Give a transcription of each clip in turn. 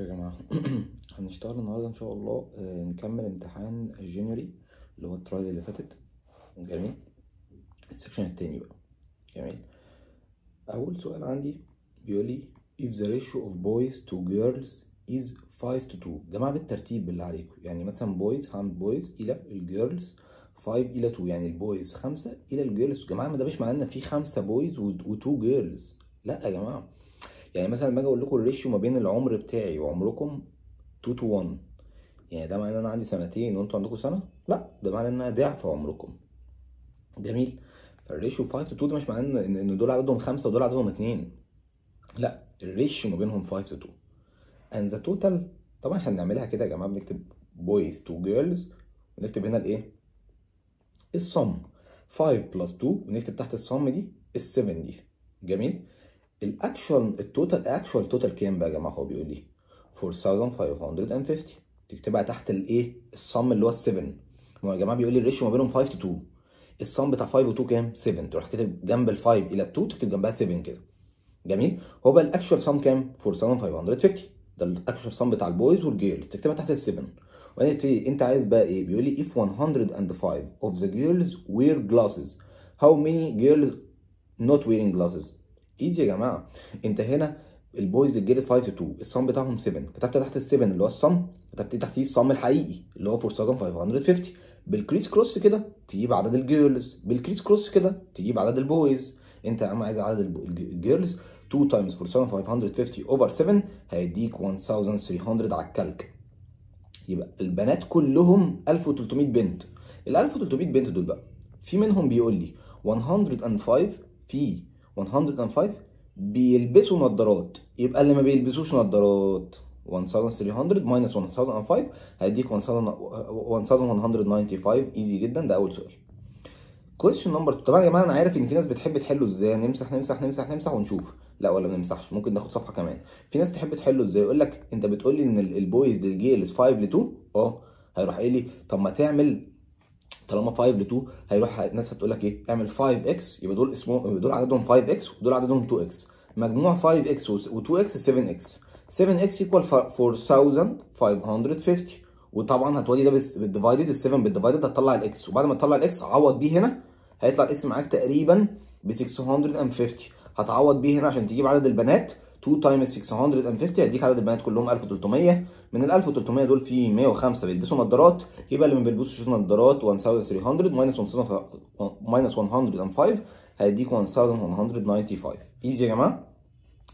يا جماعه هنشتغل النهارده ان شاء الله آه، نكمل امتحان الجنري اللي هو الترايل اللي فاتت جميل السكشن التاني بقى جميل اول سؤال عندي بيقول لي if the ratio of boys to girls is 5 to 2 ده بالترتيب اللي عليكم يعني مثلا boys هعمل boys الى الجيرلز 5 الى 2 يعني البويز 5 الى الجيرلز يا جماعه ما ده مش معناه ان في 5 بويز و2 جيرلز لا يا جماعه يعني مثلا لما اجي اقول لكم الريشيو ما بين العمر بتاعي وعمركم 2 تو 1 يعني ده معناه ان انا عندي سنتين وانتوا عندكم سنه لا ده معناه ان انا ضعف عمركم جميل فالريشيو 5 تو 2 ده مش معناه ان ان دول عددهم خمسه ودول عددهم اثنين. لا الريشيو ما بينهم 5 تو 2 and the total طبعا احنا بنعملها كده يا جماعه بنكتب boys to girls ونكتب هنا الايه الصم 5 بلس 2 ونكتب تحت الصم دي ال 7 دي جميل الاكشوال التوتال اكشوال توتال كام بقى يا جماعه هو بيقول لي 4550 تكتبها تحت الايه الصم اللي هو ال 7 هو يا جماعه بيقول لي الريشيو ما بينهم 5 تو 2 الصم بتاع 5 و2 كام 7 تروح كاتب جنب ال5 الى ال2 تكتب جنبها 7 كده جميل هو بقى الاكشوال صم كام 4550 ده الاكشوال صم بتاع البويز والجيرلز تكتبها تحت ال 7 وبعدين انت عايز بقى ايه بيقول لي if 105 of the girls wear glasses how many girls not wearing glasses ايزي يا جماعه انت هنا البويز للجيل 5 2 الصم بتاعهم 7 كتبت تحت ال 7 اللي هو الصم كتبت تحتيه الصم الحقيقي اللي هو 4550 بالكريس كروس كده تجيب عدد الجيرلز بالكريس كروس كده تجيب عدد البويز انت يا عم عايز عدد الجيرلز 2 تايمز 4550 اوفر 7 هيديك 1300 على الكلك يبقى البنات كلهم 1300 بنت ال 1300 بنت دول بقى في منهم بيقول لي 105 في 105 بيلبسوا نظارات يبقى اللي ما بيلبسوش نظارات 1300 minus 1005 هيديك 1195 ايزي جدا ده اول سؤال كويشن نمبر طبعا يا جماعه انا عارف ان في ناس بتحب تحله ازاي نمسح نمسح نمسح نمسح ونشوف لا ولا ما نمسحش ممكن ناخد صفحه كمان في ناس تحب تحله ازاي يقول لك انت بتقول لي ان البويز للجيلز 5 ل 2 اه هيروح قايل لي طب ما تعمل طالما 5 ل 2 هيروح الناس هتقول لك ايه اعمل 5 اكس يبقى دول اسمهم دول عددهم 5 اكس ودول عددهم 2 اكس مجموع 5 اكس و2 اكس 7 اكس 7 اكس ايكوال 4550 وطبعا هتودي ده بالديفايدد ال 7 بالديفايدد هتطلع الاكس وبعد ما تطلع الاكس عوض بيه هنا هيطلع الاكس معاك تقريبا ب 650 هتعوض بيه هنا عشان تجيب عدد البنات 2 تايمز 650 هديك عدد البنات كلهم 1300 من ال 1300 دول في 105 بيلبسوا نظارات يبقى اللي ما بيلبسوش نظارات 1300 ماينس 105 هيديك 1195 ايزي يا جماعه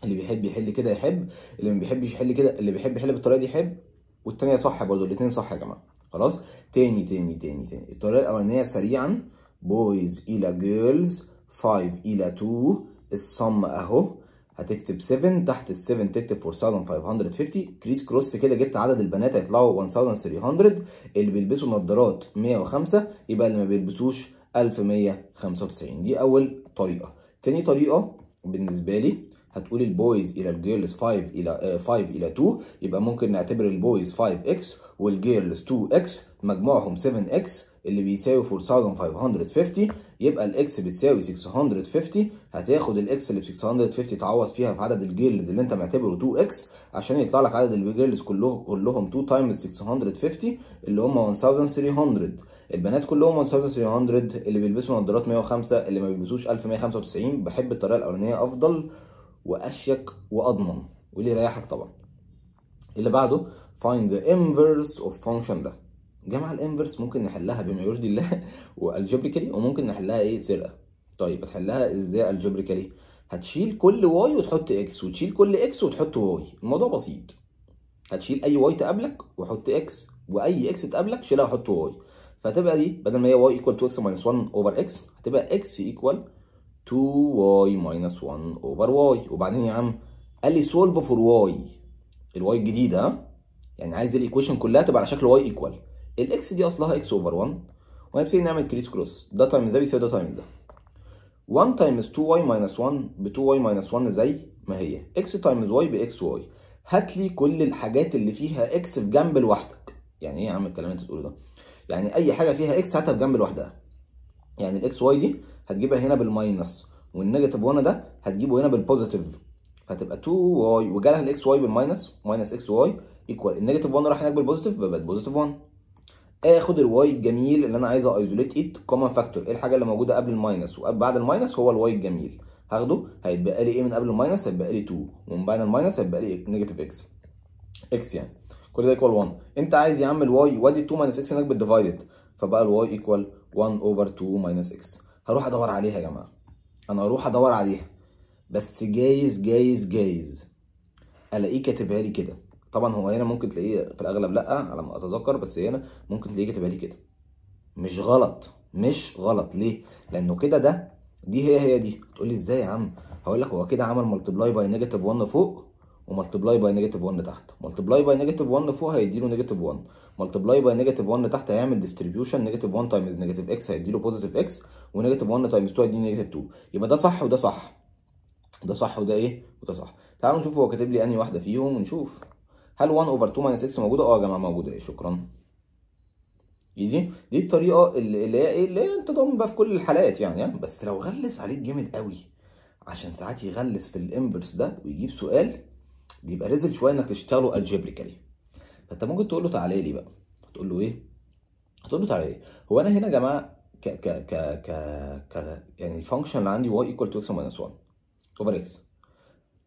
اللي بيحب يحل كده يحب اللي ما بيحبش يحل كده اللي بيحب يحل بالطريقه دي يحب والثانيه صح برضه الاثنين صح يا جماعه خلاص تاني تاني تاني تاني الطريقه الاولانيه سريعا بويز الى جيرلز 5 الى 2 الصم اهو هتكتب 7 تحت ال 7 تكتب 4550 كريس كروس كده جبت عدد البنات هيطلعوا 1300 اللي بيلبسوا نظارات 105 يبقى اللي ما بيلبسوش 1195 دي اول طريقه تاني طريقه بالنسبه لي هتقول البويز الى الجيرلز 5 الى 5 آه، الى 2 يبقى ممكن نعتبر البويز 5 اكس والجيرلز 2 اكس مجموعهم 7 اكس اللي بيساوي 4550 يبقى الاكس بتساوي 650 هتاخد الاكس اللي ب 650 تعوض فيها في عدد الجيرلز اللي انت معتبره 2 اكس عشان يطلع لك عدد الجيرلز كلهم كلهم 2 تايمز 650 اللي هم 1300 البنات كلهم 1300 اللي بيلبسوا نظارات 105 اللي ما بيلبسوش 1195 بحب الطريقه الاولانيه افضل واشيك واضمن واللي يريحك طبعا اللي بعده find the inverse of function ده جمع الانفرس ممكن نحلها بما يرضي الله والجبريكالي وممكن نحلها ايه سرقه طيب هتحلها ازاي الجبريكالي هتشيل كل واي وتحط اكس وتشيل كل اكس وتحط واي الموضوع بسيط هتشيل اي واي تقابلك وحط اكس واي اكس تقابلك شيلها وحط واي فهتبقى دي بدل ما هي واي ايكوال تو اكس ماينس 1 اوفر اكس هتبقى اكس ايكوال 2 واي ماينس 1 اوفر واي وبعدين يا عم قال لي سولف فور واي الواي الجديده يعني عايز الايكويشن كلها تبقى على شكل واي ايكوال الاكس دي اصلها اكس اوفر 1 وهنبتدي نعمل كريس كروس ده تايمز ده بيساوي ده تايمز ده 1 تايمز 2 واي ماينس 1 ب 2 واي ماينس 1 زي ما هي اكس تايمز واي باكس واي هات لي كل الحاجات اللي فيها اكس في جنب لوحدك يعني ايه يا عم الكلام اللي انت بتقوله ده يعني اي حاجه فيها اكس هاتها في جنب لوحدها يعني الاكس واي دي هتجيبها هنا بالماينس والنيجاتيف 1 ده هتجيبه هنا بالبوزيتيف فهتبقى 2 واي وجالها الاكس واي بالماينس ماينس اكس واي ايكوال النيجاتيف 1 راح هناك بالبوزيتيف بقت بوزيتيف 1 اخد الواي الجميل اللي انا عايزه ايزوليت ات كومن فاكتور ايه الحاجه اللي موجوده قبل الماينس وبعد الماينس هو الواي الجميل هاخده هيتبقى لي ايه من قبل الماينس هيتبقى لي 2 ومن بعد الماينس هيتبقى لي نيجاتيف اكس اكس يعني كل ده ايكوال 1 انت عايز يا عم الواي وادي 2 ماينس اكس هناك بالديفايدد فبقى الواي ايكوال 1 اوفر 2 ماينس اكس هروح ادور عليها يا جماعه انا هروح ادور عليها بس جايز جايز جايز الاقيه كاتبها لي كده طبعا هو هنا ممكن تلاقيه في الاغلب لا على ما اتذكر بس هنا ممكن تلاقيه كاتبها لي كده مش غلط مش غلط ليه لانه كده ده دي هي هي دي تقول لي ازاي يا عم هقول لك هو كده عمل ملتبلاي باي نيجاتيف 1 فوق وملتبلاي باي نيجاتيف 1 تحت ملتبلاي باي نيجاتيف 1 فوق هيديله نيجاتيف 1 ملتبلاي باي نيجاتيف 1 تحت هيعمل ديستريبيوشن نيجاتيف 1 تايمز نيجاتيف اكس هيديله بوزيتيف اكس ونيجاتيف 1 تايمز 2 هيديله نيجاتيف 2 يبقى ده صح وده صح ده صح وده ايه وده صح تعالوا نشوف هو كاتب لي انهي واحده فيهم ونشوف هل 1 اوفر 2 ماينس اكس موجوده اه يا جماعه موجوده ايه شكرا ايزي دي الطريقه اللي هي ايه اللي هي انت ضامن بقى في كل الحالات يعني, بس لو غلس عليك جامد قوي عشان ساعات يغلس في الانبرس ده ويجيب سؤال بيبقى رزل شويه انك تشتغله الجبريكالي فانت ممكن تقول له تعالى لي بقى هتقول له ايه هتقول له تعالى لي هو انا هنا يا جماعه ك ك ك ك يعني الفانكشن اللي عندي واي ايكوال تو x minus 1 اوفر x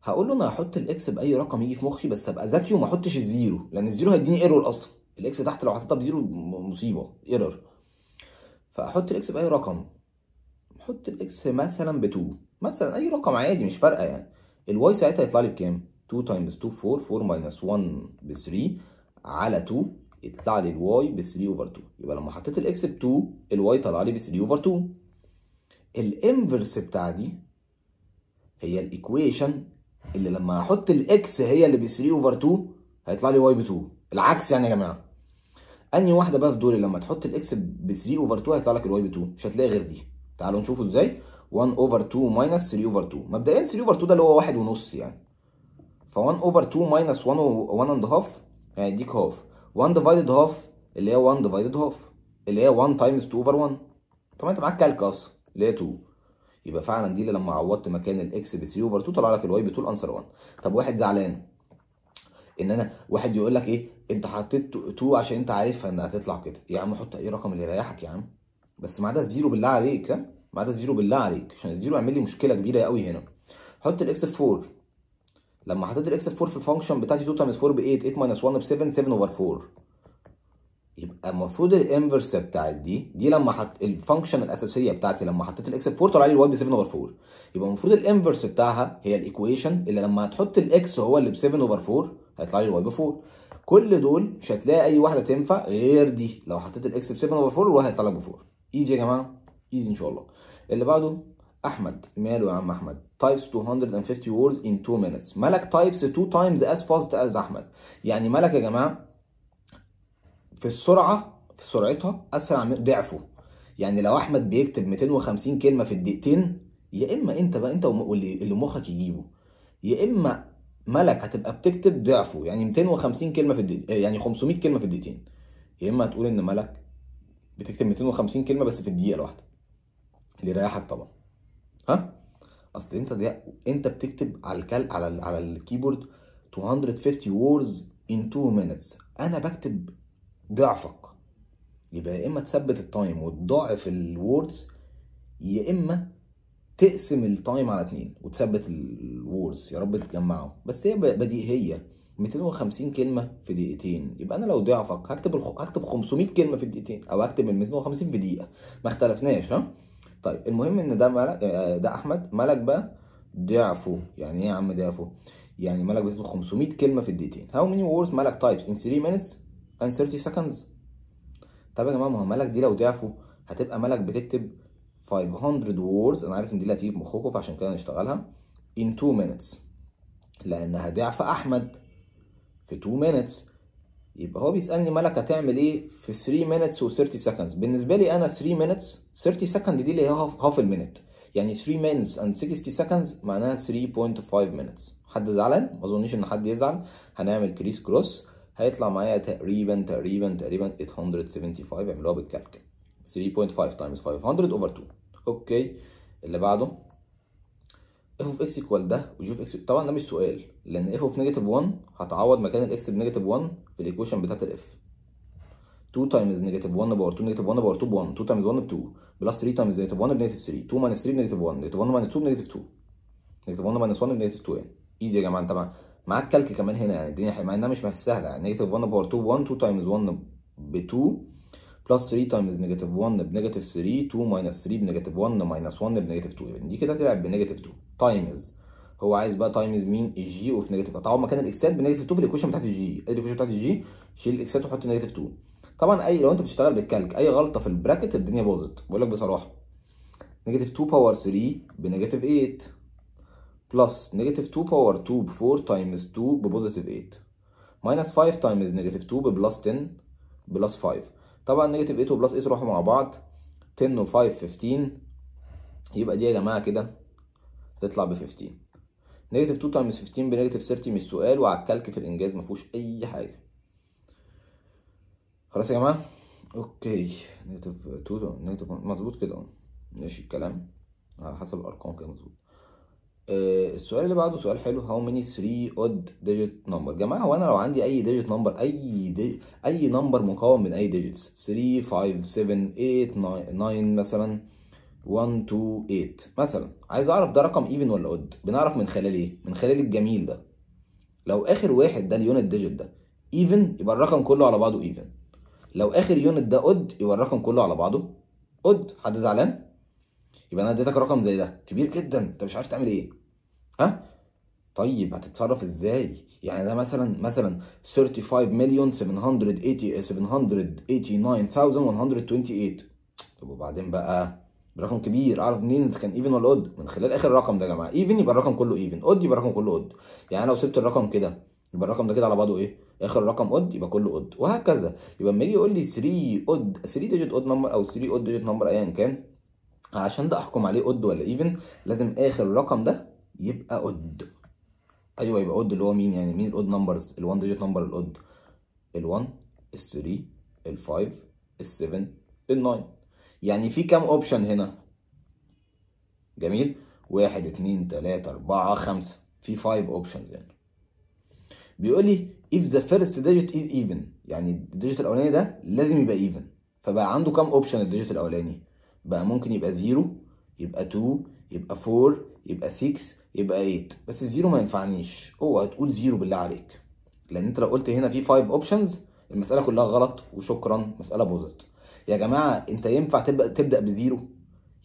هقول له انا هحط الاكس باي رقم يجي في مخي بس ابقى ذكي وما احطش الزيرو لان الزيرو هيديني ايرور اصلا الاكس تحت لو حطيتها بزيرو مصيبه ايرور فاحط الاكس باي رقم احط الاكس مثلا ب 2 مثلا اي رقم عادي مش فارقه يعني الواي ساعتها هيطلع لي بكام 2 تايمز 2 4 4 ماينس 1 ب 3 على 2 يطلع لي الواي ب 3 اوفر 2 يبقى لما حطيت الاكس ب 2 الواي طلع لي ب 3 اوفر 2 الانفرس بتاع دي هي الايكويشن اللي لما احط الاكس هي اللي ب 3 اوفر 2 هيطلع لي واي ب 2 العكس يعني يا جماعه انهي واحده بقى في دول لما تحط الاكس ب 3 اوفر 2 هيطلع لك الواي ب 2 مش هتلاقي غير دي تعالوا نشوفه ازاي 1 اوفر 2 ماينس 3 اوفر 2 مبدئيا 3 اوفر 2 ده اللي هو واحد ونص يعني ف 1 اوفر 2 ماينس 1 1 اند هاف هيديك هاف 1 ديفايدد هاف اللي هي 1 ديفايدد هاف اللي هي 1 تايمز 2 اوفر 1 طب انت معاك كالك اصلا اللي هي 2 يبقى فعلا دي اللي لما عوضت مكان الاكس 3 اوفر 2 طلع لك الواي 2 انسر 1 طب واحد زعلان ان انا واحد يقول لك ايه انت حطيت 2 عشان انت عارفها انها هتطلع كده يا عم حط اي رقم اللي يريحك يا عم بس ما عدا الزيرو بالله عليك ها ما عدا الزيرو بالله عليك عشان الزيرو يعمل لي مشكله كبيره قوي هنا حط الاكس في 4 لما حطيت الاكس في 4 في الفانكشن بتاعتي 2 تايمز 4 ب 8 8 1 ب 7 7 اوفر 4 يبقى المفروض الانفرس بتاعت دي دي لما حط الفانكشن الاساسيه بتاعتي لما حطيت الاكس ب 4 طلع لي الواي ب 7 اوفر 4 يبقى المفروض الانفرس بتاعها هي الايكويشن اللي لما هتحط الاكس هو اللي ب 7 اوفر 4 هيطلع لي الواي ب 4 كل دول مش هتلاقي اي واحده تنفع غير دي لو حطيت الاكس ب 7 اوفر 4 الواي هيطلع لك ب 4 ايزي يا جماعه ايزي ان شاء الله اللي بعده احمد ماله يا عم احمد تايبس 250 ووردز ان 2 مينتس ملك تايبس 2 تايمز از فاست از احمد يعني ملك يا جماعه في السرعه في سرعتها اسرع من ضعفه يعني لو احمد بيكتب 250 كلمه في الدقيقتين يا اما انت بقى انت اللي مخك يجيبه يا اما ملك هتبقى بتكتب ضعفه يعني 250 كلمه في الدقيقتين آه، يعني 500 كلمه في الدقيقتين يا اما هتقول ان ملك بتكتب 250 كلمه بس في الدقيقه الواحده اللي يريحك طبعا ها اصل انت دي انت بتكتب على الكل على ال... على الكيبورد 250 words in 2 minutes انا بكتب ضعفك يبقى يا اما تثبت التايم وتضاعف الوردز يا اما تقسم التايم على اتنين وتثبت الوردز يا رب تجمعهم بس هي بديهيه 250 كلمه في دقيقتين يبقى انا لو ضعفك هكتب الخ... هكتب 500 كلمه في دقيقتين او هكتب ال 250 في دقيقه ما اختلفناش ها طيب المهم ان ده ملك آه، ده احمد ملك بقى ضعفه يعني ايه يا عم ضعفه يعني ملك بيكتب 500 كلمه في الدقيقتين how many words ملك تايبس in 3 minutes and 30 seconds طب يا جماعه ما هو مالك دي لو ضعفوا هتبقى مالك بتكتب 500 words انا عارف ان دي اللي هتيجي بمخكم فعشان كده هنشتغلها in 2 minutes لانها ضعف احمد في 2 minutes يبقى هو بيسالني مالك هتعمل ايه في 3 minutes و 30 seconds بالنسبه لي انا 3 minutes 30 second دي اللي هي half a minute يعني 3 minutes and 60 seconds معناها 3.5 minutes حد زعلان ما اظنش ان حد يزعل هنعمل كريس كروس هيطلع معايا تقريبا تقريبا تقريبا 875 اعملوها بالكالكل 3.5 تايمز 500 اوفر 2 اوكي اللي بعده f اوف اكس ايكوال ده وجي اوف اكس طبعا ده مش سؤال لان f اوف نيجاتيف 1 هتعوض مكان الاكس بنيجاتيف 1 في الايكويشن بتاعت الاف 2 تايمز نيجاتيف 1 باور 2 نيجاتيف 1 باور 2 ب 1 2 تايمز 1 ب 2 بلس 3 تايمز نيجاتيف 1 بنيجاتيف 3 2 ماينس 3 بنيجاتيف 1 نيجاتيف 1 ماينس 2 بنيجاتيف 2 نيجاتيف 1 ماينس 1 بنيجاتيف 2 يعني ايزي يا جماعه انت معاك كالك كمان هنا يعني الدنيا مع انها مش سهله يعني نيجاتيف 1 باور 2 ب 1 2 تايمز 1 ب 2 بلس 3 تايمز نيجاتيف 1 بنيجاتيف 3 2 ماينس 3 بنيجاتيف 1 ماينس 1 بنيجاتيف 2 يعني دي كده هتلعب بنيجاتيف 2 تايمز هو عايز بقى تايمز مين الجي اوف نيجاتيف طبعا مكان الاكسات بنيجاتيف 2 في الايكويشن بتاعت الجي ادي الايكويشن بتاعت الجي شيل الاكسات وحط نيجاتيف 2 طبعا اي لو انت بتشتغل بالكالك اي غلطه في البراكت الدنيا باظت بقول لك بصراحه نيجاتيف 2 باور 3 بنيجاتيف 8 بلس نيجاتيف 2 باور 2 ب 4 تايمز 2 ببوزيتيف 8 ماينس 5 تايمز نيجاتيف 2 ببلس 10 بلس 5 طبعا نيجاتيف 8 وبلس 8 راحوا مع بعض 10 و5 15 يبقى دي يا جماعه كده تطلع ب 15 نيجاتيف 2 تايمز 15 بنيجاتيف 30 مش سؤال وعلى الكلك في الانجاز ما فيهوش اي حاجه خلاص يا جماعه اوكي نيجاتيف 2 نيجاتيف مظبوط كده ماشي الكلام على حسب الارقام كده مظبوط آه، السؤال اللي بعده سؤال حلو هاو ماني 3 اود ديجيت نمبر جماعه هو انا لو عندي اي ديجيت نمبر اي دي اي نمبر مكون من اي ديجيتس 3 5 7 8 9, 9 مثلا 1 2 8 مثلا عايز اعرف ده رقم ايفن ولا اود بنعرف من خلال ايه من خلال الجميل ده لو اخر واحد ده اليونت ديجيت ده ايفن يبقى الرقم كله على بعضه ايفن لو اخر يونت ده اود يبقى الرقم كله على بعضه اود حد زعلان يبقى انا اديتك رقم زي ده كبير جدا انت مش عارف تعمل ايه ها طيب هتتصرف ازاي يعني ده مثلا مثلا 35 مليون 780 789128 طب وبعدين بقى رقم كبير اعرف منين اذا كان ايفن ولا اود من خلال اخر رقم ده يا جماعه ايفن يبقى الرقم كله ايفن اود يبقى الرقم كله اود يعني انا لو سبت الرقم كده يبقى الرقم ده كده على بعضه ايه اخر رقم اود يبقى كله اود وهكذا يبقى لما يجي يقول لي 3 اود 3 ديجيت اود نمبر او 3 اود ديجيت نمبر ايا كان عشان ده احكم عليه اود ولا ايفن لازم اخر رقم ده يبقى اود ايوه يبقى اود اللي هو مين يعني مين الاود نمبرز ال1 ديجيت نمبر الاود ال1 ال3 ال5 ال7 ال9 يعني في كام اوبشن هنا جميل 1 2 3 4 5 في 5 اوبشنز هنا بيقول لي if the first digit is even يعني الديجيت الاولاني ده لازم يبقى even فبقى عنده كام اوبشن الديجيت الاولاني بقى ممكن يبقى 0 يبقى 2 يبقى 4 يبقى 6 يبقى 8 بس الزيرو ما ينفعنيش اوعى تقول زيرو بالله عليك لان انت لو قلت هنا في 5 اوبشنز المساله كلها غلط وشكرا مساله باظت يا جماعه انت ينفع تبدا تبدا بزيرو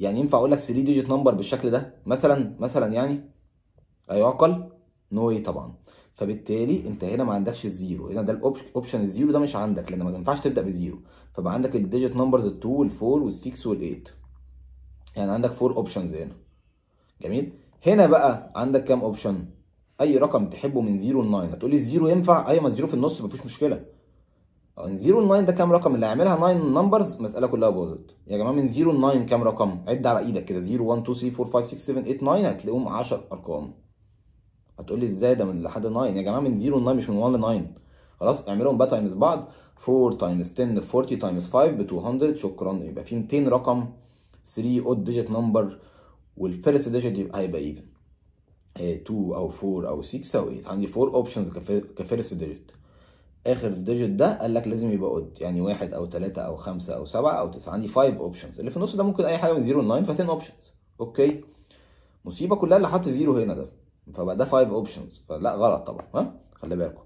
يعني ينفع اقول لك 3 ديجيت نمبر بالشكل ده مثلا مثلا يعني ايعقل نو no طبعا فبالتالي انت هنا ما عندكش الزيرو هنا ده الاوبشن الزيرو ده مش عندك لان ما ينفعش تبدا بزيرو فبقى عندك الديجيت نمبرز ال2 وال4 وال6 وال8 يعني عندك 4 اوبشنز هنا جميل هنا بقى عندك كام اوبشن اي رقم تحبه من 0 ل 9 هتقول لي الزيرو ينفع ايوه ما الزيرو في النص ما فيش مشكله آه، من 0 ل 9 ده كام رقم اللي هيعملها 9 نمبرز المساله كلها باظت يا جماعه من 0 ل 9 كام رقم عد على ايدك كده 0 1 2 3 4 5 6 7 8 9 هتلاقيهم 10 ارقام هتقولي ازاي ده من لحد 9 يا جماعه من 0 ل 9 مش من 1 ل 9 خلاص اعملهم بقى تايمز بعض 4 تايمز 10 40 تايمز 5 ب 200 شكرا يبقى في 200 رقم 3 اود ديجيت نمبر والفيرست ديجيت يبقى هيبقى ايفن آه، 2 او 4 او 6 او 8 عندي 4 اوبشنز كفيرست ديجيت اخر ديجيت ده قال لك لازم يبقى اود يعني 1 او 3 او 5 او 7 او 9 عندي 5 اوبشنز اللي في النص ده ممكن اي حاجه من 0 ل 9 ف 10 اوبشنز اوكي مصيبه كلها اللي حط زيرو هنا ده فبقى ده 5 اوبشنز فلا غلط طبعا ها خلي بالكم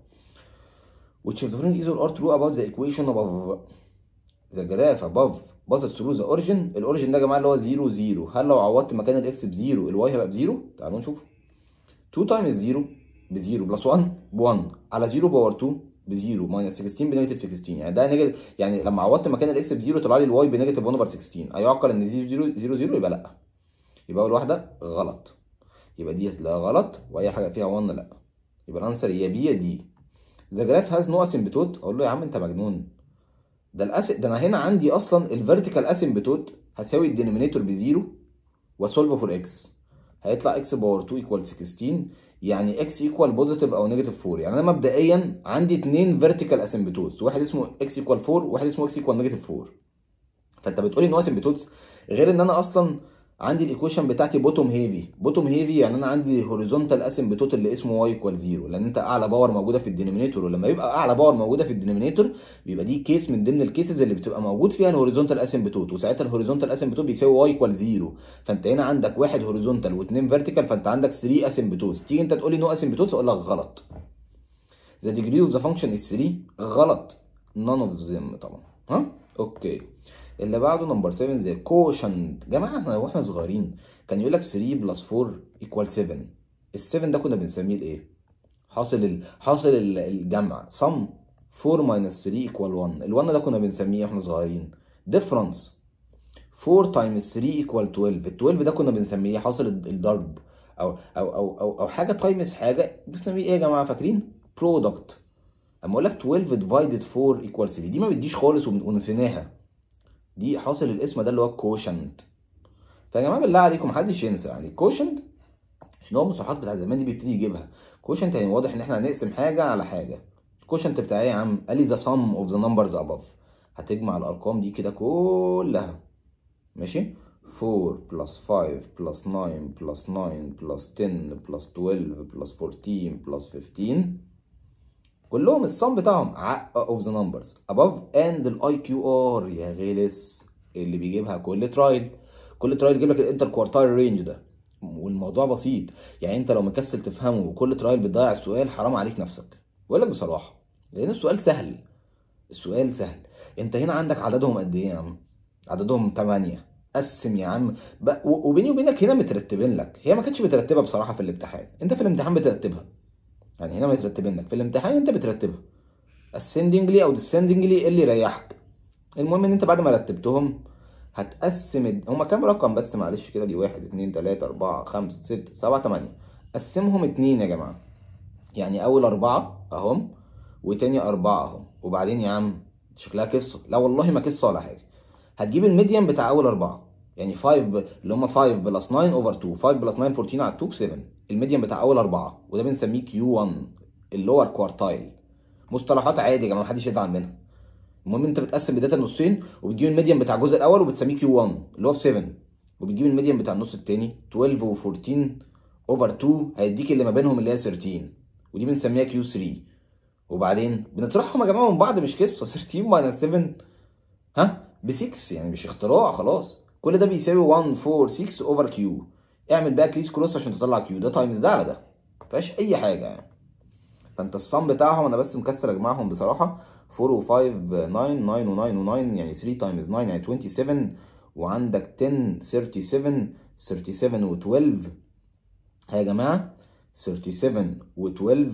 which is very easy or true about the equation above the graph above passes through the origin الاوريجن ده يا جماعه اللي هو 0 0 هل لو عوضت مكان الاكس ب 0 الواي هيبقى ب 0 تعالوا نشوف 2 تايمز 0 ب 0 بلس 1 ب 1 على 0 باور 2 ب 0 ماينس 16 بنيجاتيف 16 يعني ده نيجاتيف يعني لما عوضت مكان الاكس ب 0 طلع لي الواي بنيجاتيف 1 اوفر 16 ايعقل ان 0 0 0 يبقى لا يبقى اول واحده غلط يبقى دي لا غلط واي حاجه فيها 1 لا يبقى الانسر يا بي يا دي ذا جراف هاز نو اسيمبتوت اقول له يا عم انت مجنون ده الاس ده انا هنا عندي اصلا الفيرتيكال اسيمبتوت هساوي الدينومينيتور بزيرو واسولف فور اكس هيطلع اكس باور 2 ايكوال 16 يعني اكس ايكوال بوزيتيف او نيجاتيف 4 يعني انا مبدئيا عندي اثنين فيرتيكال اسيمبتوتس واحد اسمه اكس ايكوال 4 وواحد اسمه اكس ايكوال نيجاتيف 4 فانت بتقولي ان هو اسيمبتوتس غير ان انا اصلا عندي الايكويشن بتاعتي بوتوم هيفي بوتوم هيفي يعني انا عندي هوريزونتال اسم بتوتال اللي اسمه واي كوال زيرو لان انت اعلى باور موجوده في الدينومينيتور ولما يبقى اعلى باور موجوده في الدينومينيتور بيبقى دي كيس من ضمن الكيسز اللي بتبقى موجود فيها الهوريزونتال اسم بتوت وساعتها الهوريزونتال اسم بتوت بيساوي واي كوال زيرو فانت هنا عندك واحد هوريزونتال واثنين فيرتيكال فانت عندك 3 اسم بتوت تيجي انت تقول لي نو اسم بتوت اقول لك غلط ذا ديجري اوف ذا فانكشن از 3 غلط نون اوف ذيم طبعا ها اوكي اللي بعده نمبر 7 زي كوشند جماعه احنا واحنا صغيرين كان يقول لك 3 بلس 4 ايكوال 7 ال 7 ده كنا بنسميه الايه حاصل ال... حاصل الجمع سم 4 ماينس 3 ايكوال 1 ال 1 ده كنا بنسميه واحنا صغيرين ديفرنس 4 تايمز 3 ايكوال 12 ال 12 ده كنا بنسميه حاصل الضرب او او او او, أو حاجه تايمز حاجه بنسميه ايه يا جماعه فاكرين برودكت اما اقول لك 12 ديفايدد 4 ايكوال 3 دي ما بتجيش خالص ونسيناها دي حاصل الاسم ده اللي هو كوشنت فيا جماعه بالله عليكم محدش ينسى يعني كوشنت عشان هو المصطلحات بتاع زمان دي بيبتدي يجيبها كوشنت يعني واضح ان احنا هنقسم حاجه على حاجه الكوشنت بتاع ايه يا عم قال لي ذا سم اوف ذا نمبرز اباف هتجمع الارقام دي كده كلها ماشي 4 بلس 5 بلس 9 بلس 9 بلس 10 بلس 12 بلس 14 بلس 15 كلهم الصم بتاعهم عق اوف ذا نمبرز اباف اند الاي كيو ار يا غلس اللي بيجيبها كل ترايل كل ترايل يجيب لك الانتر كوارتايل رينج ده والموضوع بسيط يعني انت لو مكسل تفهمه وكل ترايل بتضيع السؤال حرام عليك نفسك بقول لك بصراحه لان السؤال سهل السؤال سهل انت هنا عندك عددهم قد ايه يا عم عددهم 8 قسم يا عم وبيني وبينك هنا مترتبين لك هي ما كانتش مترتبه بصراحه في الامتحان انت في الامتحان بترتبها يعني هنا ما يترتب لك في الامتحان انت بترتبها اسندنجلي او ديسندنجلي إيه اللي يريحك المهم ان انت بعد ما رتبتهم هتقسم ال... هما كام رقم بس معلش كده دي 1 2 3 4 5 6 7 8 قسمهم 2 يا جماعه يعني اول اربعه اهم وتاني اربعه اهم وبعدين يا عم شكلها قصه لا والله ما قصه ولا حاجه هتجيب الميديم بتاع اول اربعه يعني 5 اللي هم 5 بلس 9 اوفر 2 5 بلس 9 14 على 2 ب 7 الميديان بتاع اول اربعه وده بنسميه كيو 1 اللور كوارتايل مصطلحات عادي يا جماعه محدش يزعل منها المهم انت بتقسم الداتا نصين وبتجيب الميديان بتاع الجزء الاول وبتسميه كيو 1 اللي هو ب 7 وبتجيب الميديان بتاع النص الثاني 12 و14 اوفر 2 هيديك اللي ما بينهم اللي هي 13 ودي بنسميها كيو 3 وبعدين بنطرحهم يا جماعه من بعض مش قصه 13 ماينس 7 ها ب 6 يعني مش اختراع خلاص كل ده بيساوي 1 4 6 اوفر كيو اعمل بقى كريس كروس عشان تطلع كيو ده تايمز ده على ده مفيهاش اي حاجه يعني فانت الصم بتاعهم انا بس مكسر اجمعهم بصراحه 4 و5 9 9 و9 و9 يعني 3 تايمز 9 يعني 27 وعندك 10 37 37 و12 ها يا جماعه 37 و12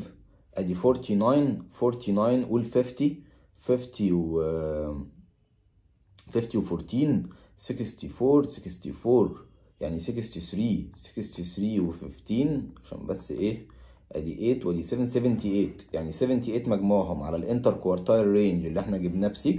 ادي 49 49 قول 50 50 و 50 و14 64 64 يعني 63 63 و15 عشان بس ايه ادي 8 ودي 7 78 يعني 78 مجموعهم على الانتر كوارتايل رينج اللي احنا جبناه ب 6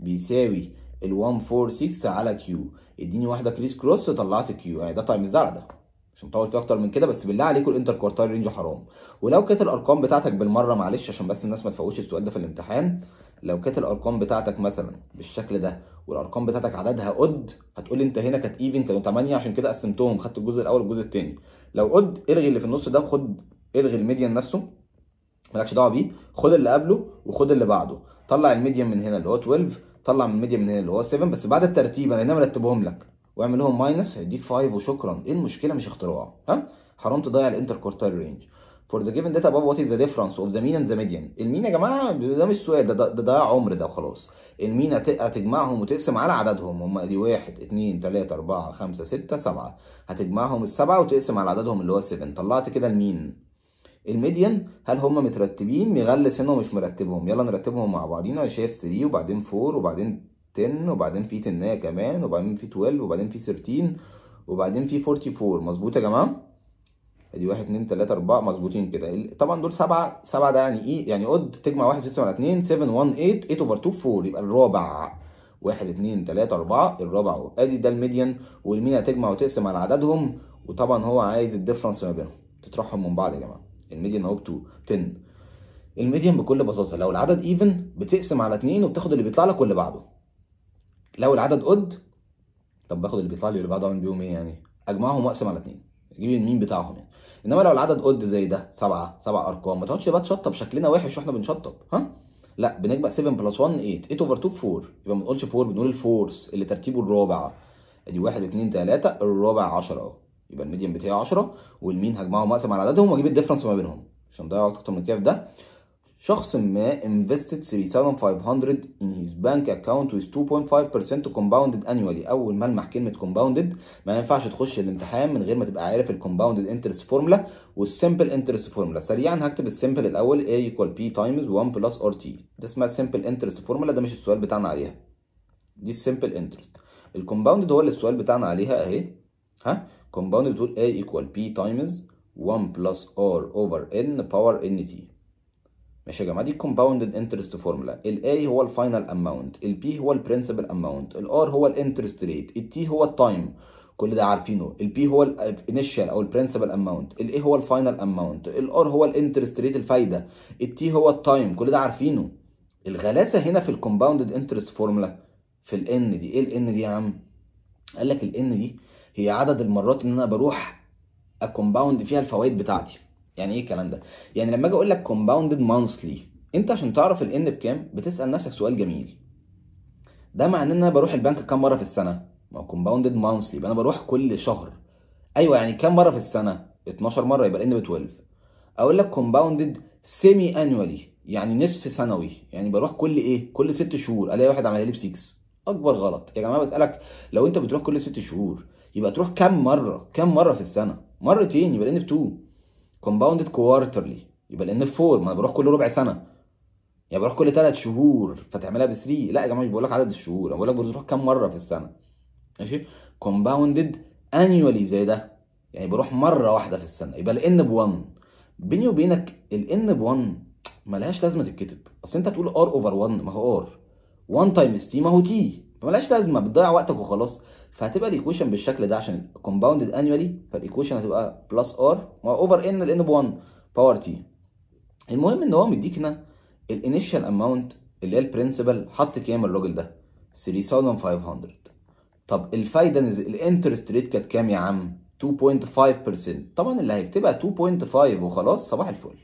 بيساوي ال 146 على كيو اديني واحده كريس كروس طلعت كيو يعني ده تايمز ده على ده مش مطول فيه اكتر من كده بس بالله عليكم الانتر كوارتايل رينج حرام ولو كانت الارقام بتاعتك بالمره معلش عشان بس الناس ما تفوتش السؤال ده في الامتحان لو كانت الارقام بتاعتك مثلا بالشكل ده والارقام بتاعتك عددها اود هتقول لي انت هنا كانت ايفن كانوا 8 عشان كده قسمتهم خدت الجزء الاول والجزء الثاني لو اود الغي اللي في النص ده خد الغي الميديان نفسه مالكش دعوه بيه خد اللي قبله وخد اللي بعده طلع الميديان من هنا اللي هو 12 طلع من الميديان من هنا اللي هو 7 بس بعد الترتيب انا هنا مرتبهم لك واعمل لهم ماينس هيديك 5 وشكرا ايه المشكله مش اختراع ها حرام تضيع الانتر كورتال رينج فور ذا جيفن داتا above وات از ذا ديفرنس اوف ذا مين اند ذا ميديان المين يا جماعه ده مش سؤال ده ده ضياع عمر ده وخلاص المينا هتجمعهم وتقسم على عددهم هم دي واحد اتنين تلاتة اربعة خمسة ستة سبعة هتجمعهم السبعة وتقسم على عددهم اللي هو السفن طلعت كده المين الميديان هل هم مترتبين مغلس هنا ومش مرتبهم يلا نرتبهم مع بعضينا شايف 3 وبعدين 4 وبعدين 10 وبعدين في 10 كمان وبعدين في 12 وبعدين في 13 وبعدين في 44 مظبوط يا جماعه ادي 1 2 3 4 مظبوطين كده طبعا دول 7 7 ده يعني ايه يعني اود تجمع 1 وتقسم على 2 7 1 8 8 اوفر 2 4 يبقى الرابع 1 2 3 4 الرابع ادي ده الميديان والمين هتجمع وتقسم على عددهم وطبعا هو عايز الديفرنس ما بينهم تطرحهم من بعض يا جماعه الميديان اهو ب 10 الميديان بكل بساطه لو العدد ايفن بتقسم على 2 وبتاخد اللي بيطلع لك واللي بعده لو العدد اود طب باخد اللي بيطلع لي واللي بعده اعمل بيهم ايه يعني اجمعهم واقسم على 2 جيب المين بتاعهم يعني انما لو العدد اود زي ده سبعه سبع ارقام ما تقعدش بقى تشطب شكلنا وحش واحنا بنشطب ها لا بنجمع 7 بلس 1 8 8 اوفر 2 4 يبقى ما بنقولش 4 بنقول الفورس اللي ترتيبه الرابع ادي 1 2 3 الرابع 10 اهو يبقى الميديم بتاعي 10 والمين هجمعهم واقسم على عددهم واجيب الديفرنس ما بينهم عشان اضيع وقت اكتر من كده في ده شخص ما invested 3500 in his bank account with 2.5% compounded annually اول ما المح كلمه compounded ما ينفعش تخش الامتحان من غير ما تبقى عارف الكومباوندد formula فورمولا simple interest formula سريعا هكتب simple الاول a equal P times 1 plus rt ده اسمها simple interest formula ده مش السؤال بتاعنا عليها دي interest انترست الكومباوندد هو اللي السؤال بتاعنا عليها اهي ها compounded بتقول a equal P times 1 plus r over n power T ماشي يا جماعه دي الكومباوندد انترست فورمولا الاي هو الفاينل اماونت البي هو البرنسبل اماونت الار هو الانترست ريت التي هو التايم كل ده عارفينه البي هو الانيشال او البرنسبل اماونت الاي هو الفاينل اماونت الار هو الانترست ريت الفايده التي هو التايم كل ده عارفينه الغلاسه هنا في الكومباوندد انترست فورمولا في الان دي ايه الان دي يا عم قال لك الان دي هي عدد المرات ان انا بروح اكومباوند فيها الفوائد بتاعتي يعني ايه الكلام ده يعني لما اجي اقول لك كومباوندد مانثلي انت عشان تعرف الان بكام بتسال نفسك سؤال جميل ده معناه ان انا بروح البنك كام مره في السنه ما هو كومباوندد مانثلي يبقى انا بروح كل شهر ايوه يعني كام مره في السنه 12 مره يبقى الان ب 12 اقول لك كومباوندد سيمي انيوالي يعني نصف سنوي يعني بروح كل ايه كل ست شهور الاقي واحد عملها لي ب 6 اكبر غلط يا جماعه بسالك لو انت بتروح كل ست شهور يبقى تروح كام مره كام مره في السنه مرتين يبقى الان ب 2 كومباوندد كوارترلي يبقى الان 4 ما انا بروح كل ربع سنه يعني بروح كل ثلاث شهور فتعملها ب 3 لا يا جماعه مش بقول لك عدد الشهور انا بقول لك بتروح كام مره في السنه ماشي كومباوندد انيولي زي ده يعني بروح مره واحده في السنه يبقى الان ب 1 بيني وبينك الان ب 1 ملهاش لازمه تتكتب اصل انت تقول ار اوفر 1 ما هو ار 1 تايمز تي ما هو تي فملهاش لازمه بتضيع وقتك وخلاص فهتبقى الايكويشن بالشكل ده عشان كومباوندد انيوالي فالايكويشن هتبقى بلس ار اوفر ان لان ب 1 باور تي المهم ان هو مديك هنا الانيشال اماونت اللي هي البرنسبل حط كام الراجل ده 3500 طب الفايده الانترست ريت كانت كام يا عم 2.5% طبعا اللي هيكتبها 2.5 وخلاص صباح الفل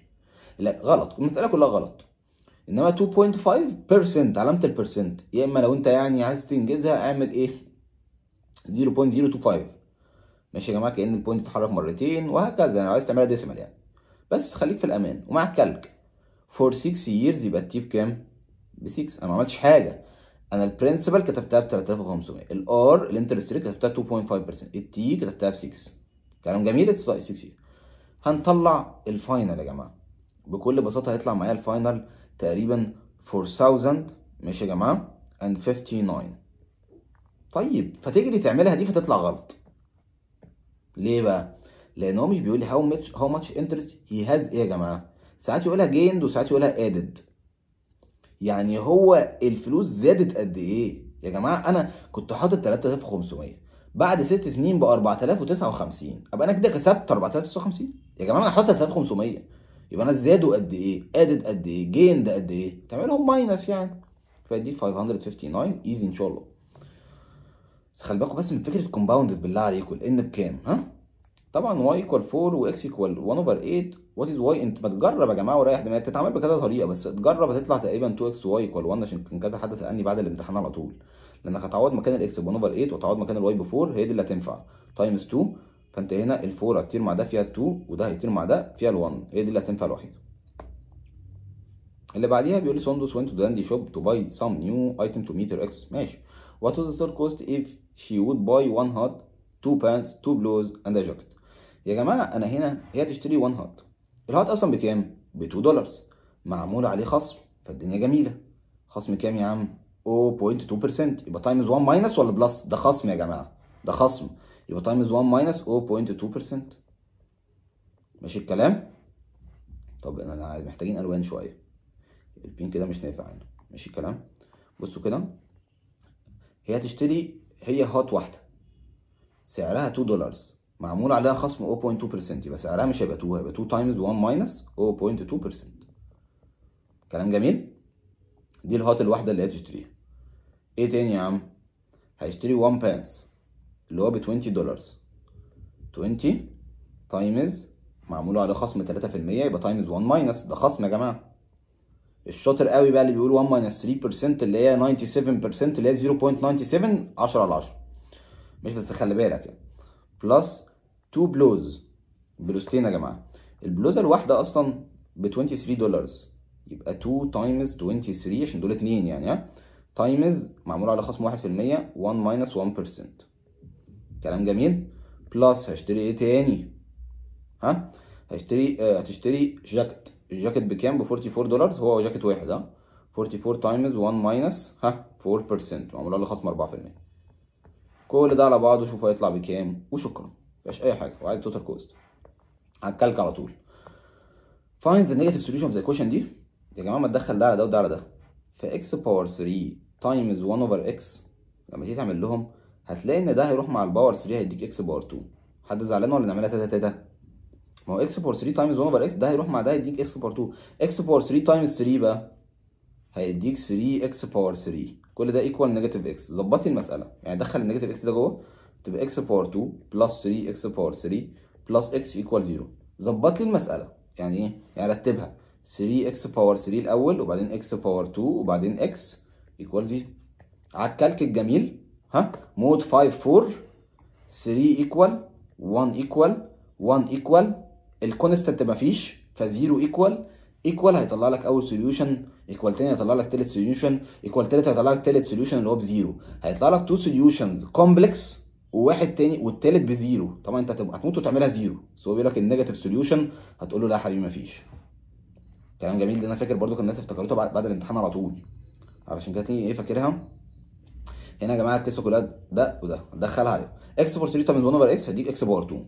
لا غلط المساله كلها غلط انما 2.5% علامه البرسنت يا اما لو انت يعني عايز تنجزها اعمل ايه 0.025 ماشي يا جماعه كان البوينت اتحرك مرتين وهكذا لو عايز تعملها ديسيمال يعني بس خليك في الامان ومع كلك فور 6 ييرز يبقى التي بكام ب 6 انا ما عملتش حاجه انا البرنسبل كتبتها ب 3500 الار الانترست ريت كتبتها 2.5% التي كتبتها ب 6 كلام جميل اتصال 6 هنطلع الفاينل يا جماعه بكل بساطه هيطلع معايا الفاينل تقريبا 4000 ماشي يا جماعه and 59 طيب فتجري تعملها دي فتطلع غلط ليه بقى لان هو مش بيقول لي هاو ماتش هاو ماتش انترست هي هاز ايه يا جماعه ساعات يقولها جيند وساعات يقولها ادد يعني هو الفلوس زادت قد ايه يا جماعه انا كنت حاطط 3500 بعد ست سنين ب 4059 ابقى انا كده كسبت 4059 يا جماعه انا حاطط 3500 يبقى انا زادوا قد ايه ادد قد ايه جيند قد ايه تعملهم ماينس يعني فدي 559 ايزي ان شاء الله بس خلي بالكم بس من فكره الكومباوندد بالله عليكم الان بكام ها طبعا واي ايكوال 4 واكس ايكوال 1 اوفر 8 وات از واي انت ما تجرب يا جماعه ورايح دماغك تتعامل بكذا طريقه بس تجرب هتطلع تقريبا 2 اكس واي ايكوال 1 عشان كان كذا حد سالني بعد الامتحان على طول لانك هتعوض مكان الاكس ب 1 اوفر 8 وتعوض مكان الواي ب 4 هي دي اللي هتنفع تايمز 2 فانت هنا ال 4 هتطير مع ده فيها ال 2 وده هيطير مع ده فيها ال 1 هي دي اللي هتنفع الوحيده اللي بعديها بيقول لي سوندوس went to the dandy shop to buy some new item to ماشي وات was the كوست اف she would buy one hat two pants two blows and a jacket يا جماعة أنا هنا هي تشتري one hat الهات أصلا بكام؟ ب 2 دولار معمول عليه خصم فالدنيا جميلة خصم كام يا عم؟ 0.2% يبقى تايمز 1 ماينس ولا بلس؟ ده خصم يا جماعة ده خصم يبقى تايمز 1 ماينس 0.2% ماشي الكلام؟ طب انا محتاجين الوان شويه البين كده مش نافع هنا ماشي الكلام بصوا كده هي هتشتري هي هات واحده سعرها 2 دولار معمول عليها خصم 0.2% يبقى سعرها مش هيبقى 2 هيبقى 2 تايمز 1 ماينس 0.2% كلام جميل دي الهات الواحده اللي هي تشتريها ايه تاني يا عم هيشتري 1 بانس اللي هو ب 20 دولار 20 تايمز معمول عليه خصم 3% يبقى تايمز 1 ماينس ده خصم يا جماعه الشاطر قوي بقى اللي بيقول 1 ماينس 3% اللي هي 97% اللي هي 0.97 10 على 10 مش بس خلي بالك يعني بلس 2 بلوز بلوزتين يا جماعه البلوزه الواحده اصلا ب 23 دولار يبقى 2 تايمز 23 عشان دول اتنين يعني ها تايمز معمول على خصم 1% 1 ماينس 1% كلام جميل بلس هشتري ايه تاني ها هشتري آه، هتشتري جاكيت الجاكيت بكام ب 44 دولار هو جاكيت واحد ها 44 تايمز 1 ماينس ها 4% وعملوا لي خصم 4% كل ده على بعضه شوف هيطلع بكام وشكرا مفيش اي حاجه وعايز توتال كوست هتكلك على طول فاينز النيجاتيف سوليوشن زي الكوشن دي يا جماعه ما تدخل ده على ده وده على ده في اكس باور 3 تايمز 1 اوفر اكس لما تيجي تعمل لهم هتلاقي ان ده هيروح مع الباور 3 هيديك اكس باور 2 حد زعلان ولا نعملها تاتا تاتا ما هو اكس باور 3 تايمز 1 اوفر اكس ده هيروح مع ده هيديك اكس باور 2 اكس باور 3 تايمز 3 بقى هيديك 3 اكس باور 3 كل ده ايكوال نيجاتيف اكس ظبطي المساله يعني دخل النيجاتيف اكس ده جوه تبقى اكس باور 2 بلس 3 اكس باور 3 بلس اكس ايكوال 0 ظبط لي المساله يعني ايه يعني رتبها 3 اكس باور 3 الاول وبعدين اكس باور 2 وبعدين اكس ايكوال 0 على الكلك الجميل ها مود 5 4 3 ايكوال 1 ايكوال 1 ايكوال الكونستنت مفيش فزيرو ايكوال ايكوال هيطلع لك اول سوليوشن ايكوال تاني هيطلع لك تالت سوليوشن ايكوال تالت هيطلع لك تالت سوليوشن اللي هو بزيرو هيطلع لك تو سوليوشنز كومبلكس وواحد تاني والتالت بزيرو طبعا انت هتبقى هتموت وتعملها زيرو بس هو بيقول لك النيجاتيف سوليوشن هتقول له لا يا حبيبي مفيش كلام جميل ده انا فاكر برضو كان الناس افتكرته بعد, بعد الامتحان على طول علشان كده ايه فاكرها هنا يا جماعه القصه كلها ده وده دخلها اكس بار 3 تايمز 1 اوفر اكس هديك اكس بار 2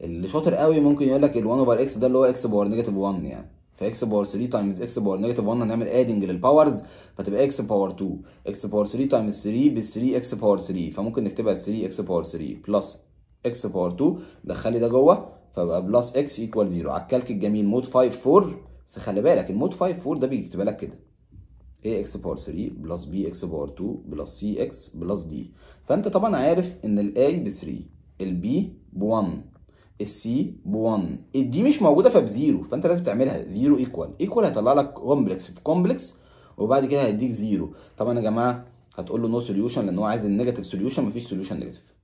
اللي شاطر قوي ممكن يقول لك ال1 اوفر اكس ده اللي هو اكس باور نيجاتيف 1 يعني فاكس باور 3 تايمز اكس باور نيجاتيف 1 هنعمل ادنج للباورز فتبقى اكس باور 2 اكس باور 3 تايمز 3 بال 3 اكس باور 3 فممكن نكتبها 3 اكس باور 3 بلس اكس باور 2 دخلي ده جوه فبقى بلس اكس ايكوال 0 على الكلك الجميل مود 5 4 بس خلي بالك المود 5 4 ده بيكتبها لك كده a x باور 3 بلس b x باور 2 بلس c x بلس d فانت طبعا عارف ان ال a ب 3 ال b ب 1 السي ب1 دي مش موجوده فبزيرو فانت لازم تعملها زيرو ايكوال ايكوال هيطلع لك كومبلكس في كومبلكس وبعد كده هيديك زيرو طبعا يا جماعه هتقول له نو سوليوشن لان هو عايز النيجاتيف سوليوشن مفيش سوليوشن نيجاتيف